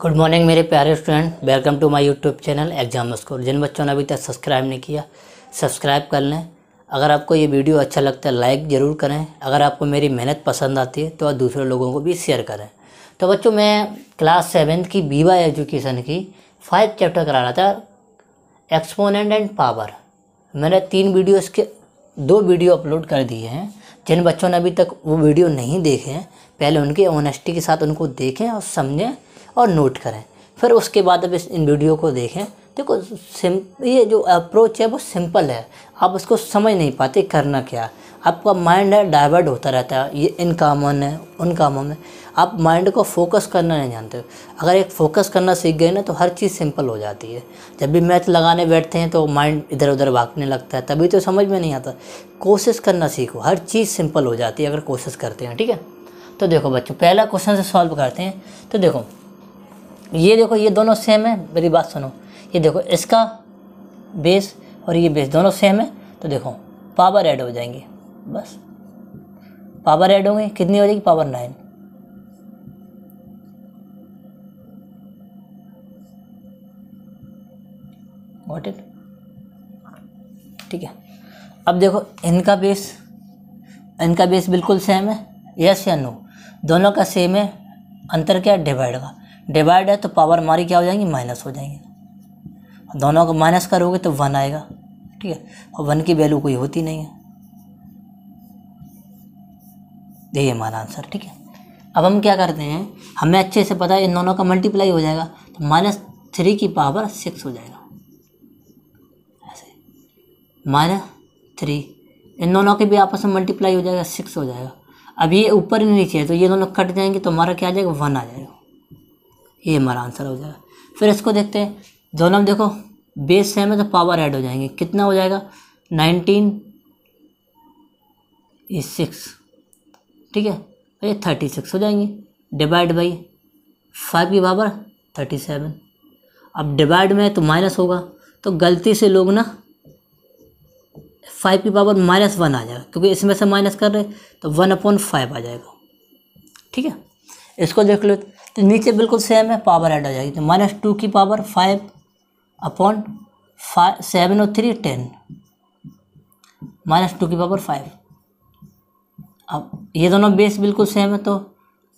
good morning मेरे प्यारे student welcome to my YouTube channel exam score जिन बच्चों ने अभी तक सब्सक्राइब नहीं किया सब्सक्राइब कर लें अगर आपको ये वीडियो अच्छा लगता है लाइक ज़रूर करें अगर आपको मेरी मेहनत पसंद आती है तो आप दूसरे लोगों को भी शेयर करें तो बच्चों मैं क्लास सेवेंथ की बीवा एजुकेशन की फाइव चैप्टर करा रहा था एक्सपोनेंट एंड पावर मैंने तीन वीडियोस के दो वीडियो अपलोड कर दिए हैं जिन बच्चों ने अभी तक वो वीडियो नहीं देखे हैं पहले उनके ऑनेस्टी के साथ उनको देखें और समझें और नोट करें फिर उसके बाद अब इस इन वीडियो को देखें देखो सिम ये जो अप्रोच है वो सिंपल है आप उसको समझ नहीं पाते करना क्या आपका माइंड है डाइवर्ट होता रहता है ये इन कामों में उन कामों में आप माइंड को फोकस करना नहीं जानते अगर एक फोकस करना सीख गए ना तो हर चीज़ सिंपल हो जाती है जब भी मैच लगाने बैठते हैं तो माइंड इधर उधर भागने लगता है तभी तो समझ में नहीं आता कोशिश करना सीखो हर चीज़ सिंपल हो जाती है अगर कोशिश करते हैं ठीक है तो देखो बच्चों पहला क्वेश्चन से सॉल्व करते हैं तो देखो ये देखो ये दोनों सेम है मेरी बात सुनो ये देखो इसका बेस और ये बेस दोनों सेम है तो देखो पावर ऐड हो जाएंगे बस पावर ऐड होंगे कितनी हो जाएगी पावर नाइन वॉट इट ठीक है अब देखो इनका बेस इनका बेस बिल्कुल सेम है यस या नो दोनों का सेम है अंतर क्या है डिवाइड का डिवाइड है तो पावर हमारी क्या हो जाएंगी माइनस हो जाएंगे दोनों को माइनस करोगे तो वन आएगा ठीक है और वन की वैल्यू कोई होती नहीं है यही हमारा आंसर ठीक है अब हम क्या करते हैं हमें अच्छे से पता है इन दोनों का मल्टीप्लाई हो जाएगा तो माइनस थ्री की पावर सिक्स हो जाएगा माइनस थ्री इन दोनों के भी आपस में मल्टीप्लाई हो जाएगा सिक्स हो जाएगा अब ये ऊपर नीचे है तो ये दोनों कट जाएंगे तो हमारा क्या आ जाएगा वन आ जाएगा ये हमारा आंसर हो जाएगा फिर इसको देखते हैं दोनों देखो बेस सेम है तो पावर ऐड हो जाएंगे कितना हो जाएगा नाइनटीन ये सिक्स ठीक है तो ये थर्टी सिक्स हो जाएंगे डिवाइड बाई फाइव की पावर थर्टी सेवन अब डिवाइड में तो माइनस होगा तो गलती से लोग ना फाइव की पावर माइनस वन आ जाएगा क्योंकि इसमें से माइनस कर रहे तो वन अपॉन फाइव आ जाएगा ठीक है इसको देख लो तो नीचे बिल्कुल सेम है पावर ऐड हो जाएगी तो माइनस टू की power five upon five seven और थ्री टेन माइनस टू की पावर फाइव अब ये दोनों बेस बिल्कुल सेम है तो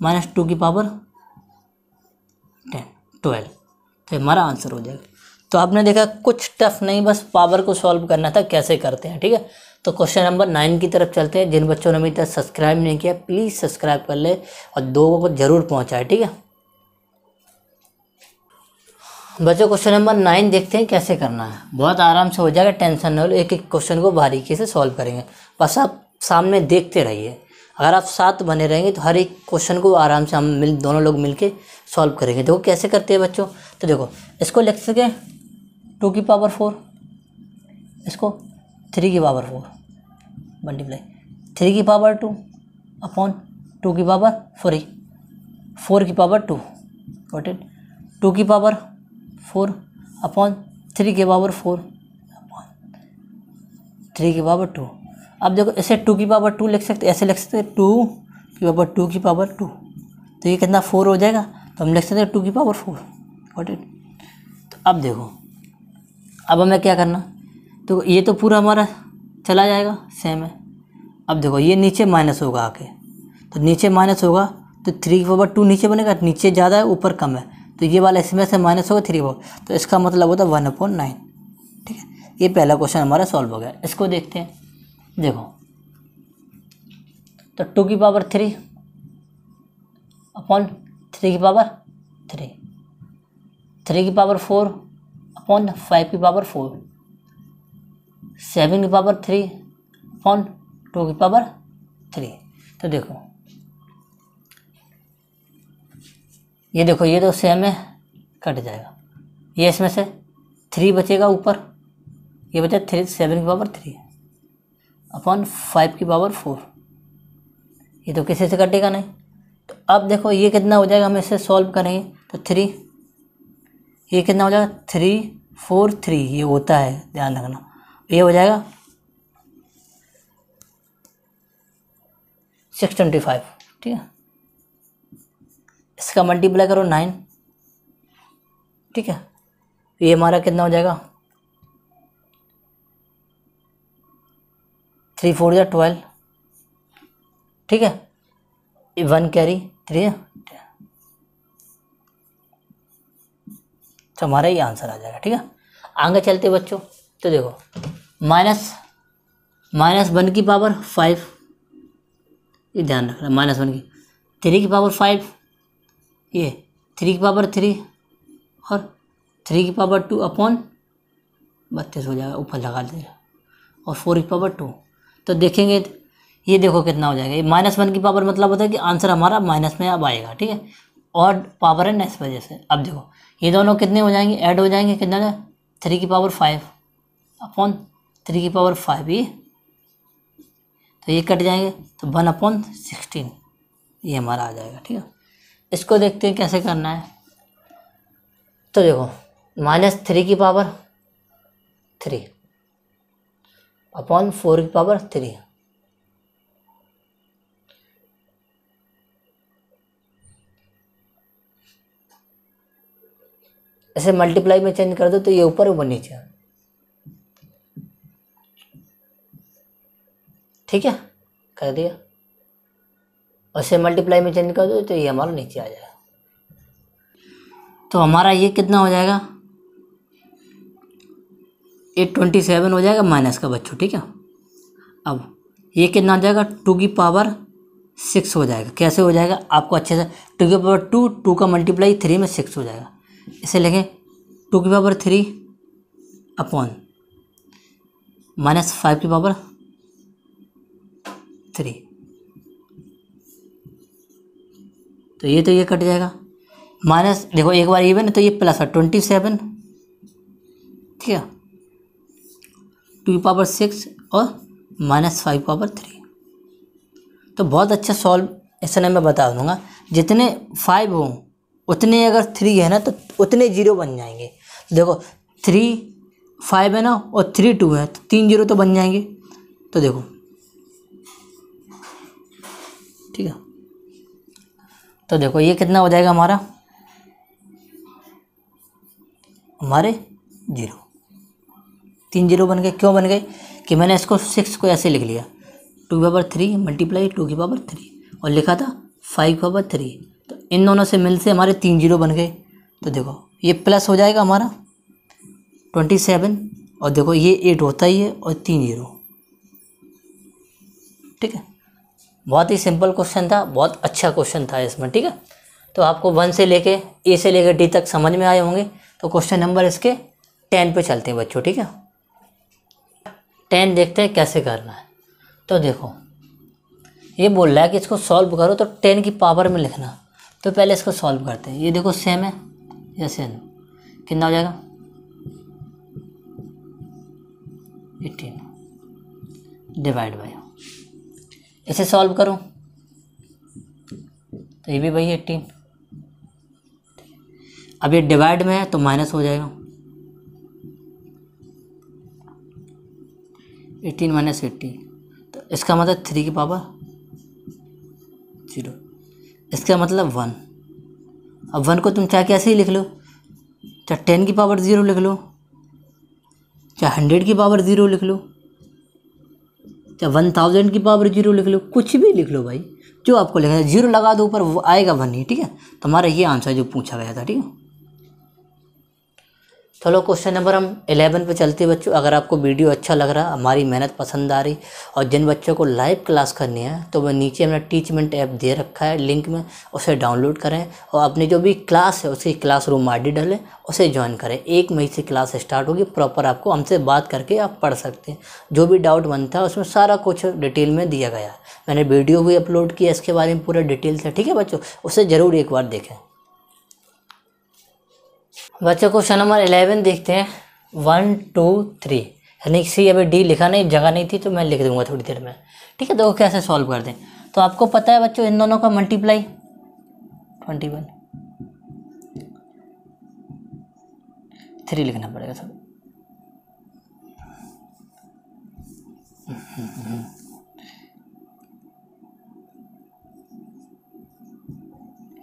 माइनस टू की पावर टेन ट्वेल्व तो हमारा आंसर हो जाएगा तो आपने देखा कुछ टफ नहीं बस पावर को सॉल्व करना था कैसे करते हैं ठीक है तो क्वेश्चन नंबर नाइन की तरफ चलते हैं जिन बच्चों ने अभी तक सब्सक्राइब नहीं किया प्लीज़ सब्सक्राइब कर ले और दो को ज़रूर पहुँचाए ठीक है बच्चों क्वेश्चन नंबर नाइन देखते हैं कैसे करना है बहुत आराम से हो जाएगा टेंशन ना हो एक एक क्वेश्चन को बारीकी से सॉल्व करेंगे बस आप सामने देखते रहिए अगर आप साथ बने रहेंगे तो हर एक क्वेश्चन को आराम से हम मिल दोनों लोग मिलके सॉल्व करेंगे देखो कैसे करते हैं बच्चों तो देखो इसको लिख सकें टू की पावर फोर इसको थ्री की पावर फोर मल्टीप्लाई थ्री की पावर टू अपॉन टू की पावर फोर फोर की power two what it two की पावर फोर अपॉन थ्री की पावर फोर अपॉन थ्री की पावर टू अब देखो ऐसे टू की पावर टू लिख सकते ऐसे लिख सकते टू की पावर टू की पावर टू तो ये कितना फोर हो जाएगा तो हम लिख सकते हैं टू की पावर फोर वॉट इट तो अब देखो अब हमें क्या करना तो ये तो पूरा हमारा चला जाएगा सेम है अब देखो ये नीचे माइनस होगा आके तो नीचे माइनस होगा तो थ्री ओवर टू नीचे बनेगा नीचे ज़्यादा है ऊपर कम है तो ये वाला इसमें से माइनस होगा थ्री फोर तो इसका मतलब होता है वन अपॉइंट नाइन ठीक है ये पहला क्वेश्चन हमारा सॉल्व हो गया इसको देखते हैं देखो तो टू की पावर थ्री अपॉन थ्री की पावर थ्री थ्री की पावर फोर अपॉन फाइव की पावर फोर सेवन की पावर थ्री अपॉन टू की पावर थ्री तो देखो ये देखो ये तो सेम है कट जाएगा ये इसमें से थ्री बचेगा ऊपर ये बचा थ्री सेवन की पावर थ्री अपॉन फाइव की पावर फोर ये तो किसी से कटेगा नहीं तो अब देखो ये कितना हो जाएगा हम इसे सॉल्व करेंगे तो थ्री ये कितना हो जाएगा थ्री फोर थ्री ये होता है ध्यान रखना ये हो जाएगा सिक्स ट्वेंटी फाइव ठीक है इसका मल्टीप्लाई करो नाइन ठीक है ये हमारा कितना हो जाएगा थ्री फोर या ट्वेल्व ठीक है वन कैरी थ्री है तो हमारा ये आंसर आ जाएगा ठीक है आगे चलते बच्चों तो देखो माइनस माइनस वन की पावर फाइव ये ध्यान रखना माइनस वन की थ्री की पावर फाइव ये थ्री की पावर थ्री और थ्री की पावर टू अपॉन बत्तीस हो जाएगा ऊपर लगा दे और फोर की पावर टू तो देखेंगे ये देखो कितना हो जाएगा ये माइनस वन की पावर मतलब होता है कि आंसर हमारा माइनस में अब आएगा ठीक है और पावर है ना इस वजह से अब देखो ये दोनों कितने हो जाएंगे ऐड हो जाएंगे कितना थ्री की पावर फाइव अपॉन थ्री की पावर फाइव ये तो ये कट जाएंगे तो वन अपॉन सिक्सटीन ये हमारा आ जाएगा ठीक है इसको देखते हैं कैसे करना है तो देखो माइनस थ्री की पावर थ्री अपॉन फोर की पावर थ्री ऐसे मल्टीप्लाई में चेंज कर दो तो ये ऊपर ऊपर नीचे ठीक है कर दिया ऐसे मल्टीप्लाई में चेंज कर दो तो ये हमारा नीचे आ जाएगा तो हमारा ये कितना हो जाएगा ये ट्वेंटी सेवन हो जाएगा माइनस का बच्चों ठीक है अब ये कितना हो जाएगा टू की पावर सिक्स हो जाएगा कैसे हो जाएगा आपको अच्छे से टू की पावर टू टू का मल्टीप्लाई थ्री में सिक्स हो जाएगा इसे लेंगे टू की power three upon minus five की पावर थ्री तो ये तो ये कट जाएगा माइनस देखो एक बार इवन है तो ये प्लस है ट्वेंटी सेवन ठीक है टू पावर सिक्स और माइनस फाइव पावर थ्री तो बहुत अच्छा सॉल्व ऐसा मैं बता दूंगा जितने फाइव हों उतने अगर थ्री है ना तो उतने जीरो बन जाएंगे देखो थ्री फाइव है ना और थ्री टू है तो तीन जीरो तो बन जाएंगे तो देखो ठीक है तो देखो ये कितना हो जाएगा हमारा हमारे जीरो तीन जीरो बन गए क्यों बन गए कि मैंने इसको सिक्स को ऐसे लिख लिया टू के पावर थ्री मल्टीप्लाई टू की पावर थ्री और लिखा था फाइव के पावर थ्री इन दोनों से मिल से हमारे तीन जीरो बन गए तो देखो ये प्लस हो जाएगा हमारा ट्वेंटी सेवन और देखो ये एट होता ही है और तीन जीरो ठीक है बहुत ही सिंपल क्वेश्चन था बहुत अच्छा क्वेश्चन था इसमें ठीक है तो आपको वन से लेके ए से लेके डी तक समझ में आए होंगे तो क्वेश्चन नंबर इसके टेन पे चलते हैं बच्चों ठीक है टेन देखते हैं कैसे करना है तो देखो ये बोल रहा है कि इसको सॉल्व करो तो टेन की पावर में लिखना तो पहले इसको सॉल्व करते हैं ये देखो सेम है या सेम कितना हो जाएगा एटीन डिवाइड बाय इसे सॉल्व करूँ तो ये भी भाई एटीन अब ये डिवाइड में है तो माइनस हो जाएगा एटीन माइनस एट्टी तो इसका मतलब थ्री की पावर जीरो इसका मतलब वन अब वन को तुम चाहे कैसे ही लिख लो चाहे टेन की पावर ज़ीरो लिख लो चाहे हंड्रेड की पावर ज़ीरो लिख लो चाहे वन थाउजेंड की पावर जीरो लिख लो कुछ भी लिख लो भाई जो आपको लिखना है जीरो लगा दो ऊपर आएगा वन ही ठीक है तुम्हारा ये आंसर जो पूछा गया था ठीक है चलो क्वेश्चन नंबर हम इलेवन पे चलते हैं बच्चों अगर आपको वीडियो अच्छा लग रहा हमारी मेहनत पसंद आ रही और जिन बच्चों को लाइव क्लास करनी है तो वह नीचे हमने टीचमेंट ऐप दे रखा है लिंक में उसे डाउनलोड करें और अपनी जो भी क्लास है उसकी क्लास रूम आई डी डालें उसे ज्वाइन करें एक मई से क्लास स्टार्ट होगी प्रॉपर आपको हमसे बात करके आप पढ़ सकते हैं जो भी डाउट बनता है उसमें सारा कुछ डिटेल में दिया गया है मैंने वीडियो भी अपलोड किया इसके बारे में पूरा डिटेल से ठीक है बच्चों उसे ज़रूर एक बार देखें बच्चे क्वेश्चन नंबर इलेवन देखते हैं वन टू थ्री यानी सी अभी डी लिखा नहीं जगह नहीं थी तो मैं लिख दूंगा थोड़ी देर में ठीक है देखो कैसे सॉल्व कर दें तो आपको पता है बच्चों इन दोनों का मल्टीप्लाई ट्वेंटी वन थ्री लिखना पड़ेगा सब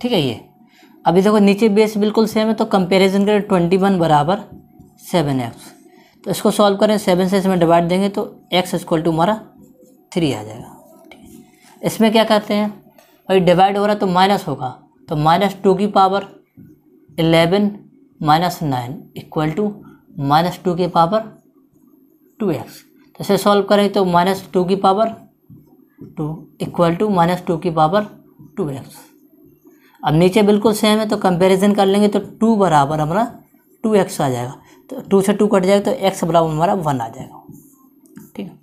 ठीक है ये अभी देखो नीचे बेस बिल्कुल सेम है तो कंपेरिजन करें ट्वेंटी वन बराबर सेवन एक्स तो इसको सॉल्व करें सेवन से इसमें डिवाइड देंगे तो एक्स इक्वल टू हमारा थ्री आ जाएगा इसमें क्या करते हैं भाई डिवाइड हो रहा है तो माइनस होगा तो माइनस टू की power eleven minus nine equal to minus two की पावर टू एक्स तो इसे सॉल्व करें तो माइनस टू की power two equal to minus two की पावर टू एक्स अब नीचे बिल्कुल सेम है तो कंपेरिजन कर लेंगे तो टू बराबर हमारा टू एक्स आ जाएगा तो टू से टू कट जाएगा तो एक्स बराबर हमारा वन आ जाएगा ठीक है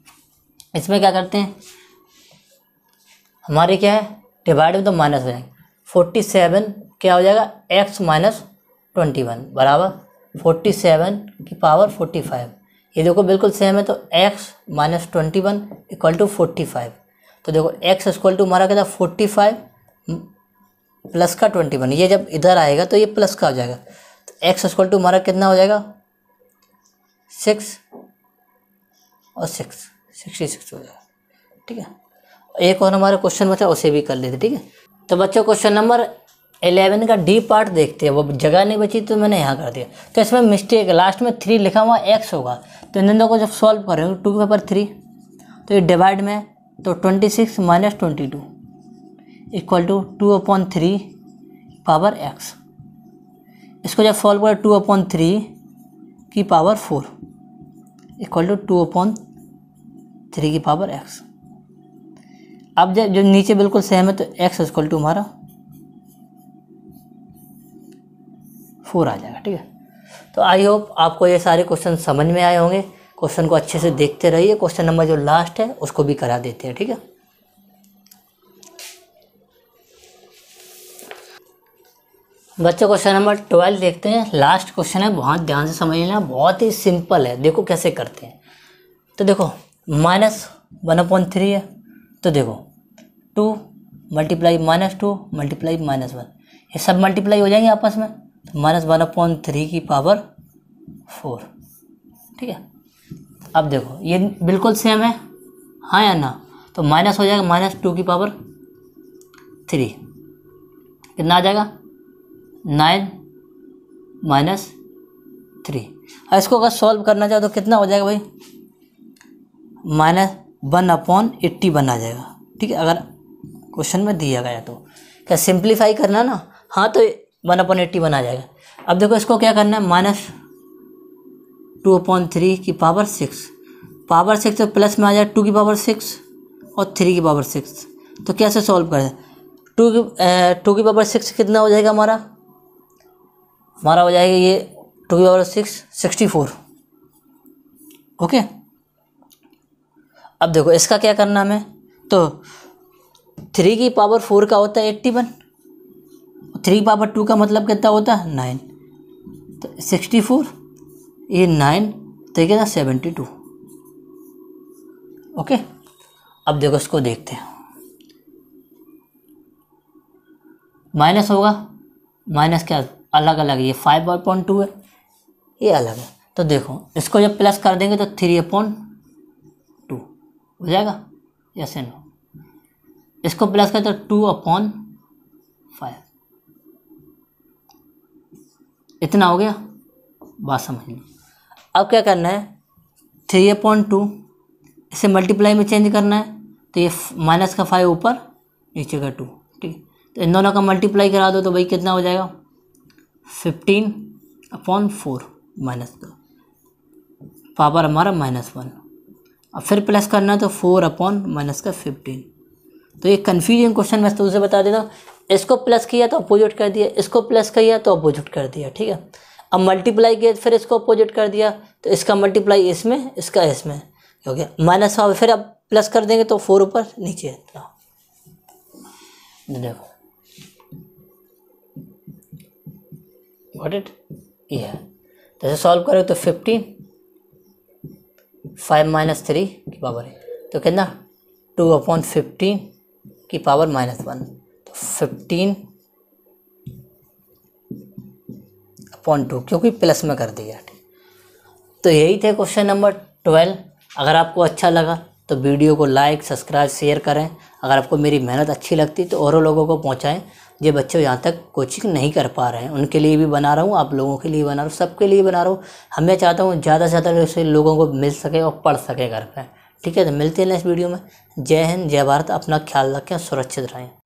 इसमें क्या करते हैं हमारे क्या है डिवाइड में तो माइनस हो जाएंगे फोर्टी सेवन क्या हो जाएगा एक्स माइनस ट्वेंटी वन बराबर फोर्टी सेवन की पावर फोर्टी फाइव ये देखो बिल्कुल सेम है तो x minus twenty one equal to forty five तो देखो एक्स इक्वल टू हमारा क्या था फोर्टी फाइव प्लस का ट्वेंटी वन ये जब इधर आएगा तो ये प्लस का हो जाएगा तो एक्स स्क्वल टू हमारा कितना हो जाएगा सिक्स और सिक्स सिक्सटी सिक्स हो जाएगा ठीक है एक और हमारा क्वेश्चन बचा उसे भी कर लेते ठीक है तो बच्चों क्वेश्चन नंबर एलेवन का डी पार्ट देखते हैं वो जगह नहीं बची तो मैंने यहाँ कर दिया तो इसमें मिस्टेक लास्ट में थ्री लिखा हुआ एक्स होगा तो इन दोनों को जब सॉल्व करेंगे टू के पेपर थ्री तो ये डिवाइड में तो twenty six minus twenty two equal to two upon three power x इसको जब सॉल्व करें टू अपॉन थ्री की power four equal to two upon three की पावर एक्स अब जब जो नीचे बिल्कुल सेम है तो एक्स इक्वल टू हमारा फोर आ जाएगा ठीक है तो आई होप आपको ये सारे क्वेश्चन समझ में आए होंगे क्वेश्चन को अच्छे से देखते रहिए क्वेश्चन नंबर जो लास्ट है उसको भी करा देते हैं ठीक है बच्चों क्वेश्चन नंबर ट्वेल्व देखते हैं लास्ट क्वेश्चन है बहुत ध्यान से समझ लेना बहुत ही सिंपल है देखो कैसे करते हैं तो देखो माइनस वन अपॉइंट थ्री है तो देखो two multiply minus two multiply minus one ये सब मल्टीप्लाई हो जाएंगे आपस में माइनस वन अपॉइंट थ्री की पावर फोर ठीक है अब देखो ये बिल्कुल सेम है हाँ या ना तो माइनस हो जाएगा माइनस टू की पावर थ्री कितना आ जाएगा नाइन माइनस थ्री और इसको अगर सॉल्व करना चाहो तो कितना हो जाएगा भाई माइनस वन अपॉन एट्टी बन आ जाएगा ठीक है अगर क्वेश्चन में दिया गया तो क्या सिंप्लीफाई करना ना हाँ तो वन अपॉन एट्टी बन आ जाएगा अब देखो इसको क्या करना है माइनस टू अपॉन थ्री की पावर सिक्स पावर सिक्स तो प्लस में आ जाए टू की पावर सिक्स और थ्री की पावर सिक्स तो कैसे सॉल्व करें टू की टू की पावर सिक्स कितना हो जाएगा हमारा हमारा हो जाएगा ये टू और सिक्स सिक्सटी फोर ओके अब देखो इसका क्या करना हमें तो थ्री की पावर फोर का होता है एट्टी वन थ्री की पावर टू का मतलब कितना होता है नाइन तो सिक्सटी फोर ये नाइन तो ये कितना सेवेंटी टू ओके अब देखो इसको देखते हैं माइनस होगा माइनस क्या अलग अलग ये फाइव अपॉन टू है ये अलग है तो देखो इसको जब प्लस कर देंगे तो थ्री अपॉन टू हो जाएगा या एंड हो इसको प्लस करें तो टू अपॉन फाइव इतना हो गया बात समझ लो अब क्या करना है थ्री अपॉन टू इसे मल्टीप्लाई में चेंज करना है तो ये माइनस का फाइव ऊपर नीचे का टू ठीक है तो इन दोनों का मल्टीप्लाई करा दो तो भाई कितना हो जाएगा फिफ्टीन अपॉन फोर माइनस दो पावर हमारा माइनस वन अब फिर प्लस करना है तो फोर अपॉन माइनस का फिफ्टीन तो ये कन्फ्यूजिंग क्वेश्चन मैं तुमसे बता देता हूँ इसको प्लस किया तो अपोजिट कर दिया इसको प्लस किया तो अपोजिट कर दिया ठीक है अब मल्टीप्लाई किया तो फिर इसको अपोजिट कर दिया तो इसका मल्टीप्लाई इसमें इसका इसमें क्योंकि माइनस फिर अब प्लस कर देंगे तो फोर ऊपर नीचे देखो वॉट इट ये है जैसे सॉल्व करें तो फिफ्टीन फाइव माइनस थ्री की पावर है तो कितना टू अपॉन फिफ्टीन की पावर माइनस वन तो फिफ्टीन अपॉन टू क्योंकि प्लस में कर दिया तो यही थे क्वेश्चन नंबर ट्वेल्व अगर आपको अच्छा लगा तो वीडियो को लाइक सब्सक्राइब शेयर करें अगर आपको मेरी मेहनत अच्छी लगती तो औरों लोगों को पहुँचाएँ जो बच्चे यहाँ तक कोचिंग नहीं कर पा रहे हैं उनके लिए भी बना रहा हूँ आप लोगों के लिए बना रहा हूँ सबके लिए बना रहा हूँ हमें चाहता हूँ ज़्यादा से ज़्यादा लोगों को मिल सके और पढ़ सके घर पर ठीक है तो मिलते हैं नेक्स्ट वीडियो में जय हिंद जय भारत अपना ख्याल रखें सुरक्षित रहें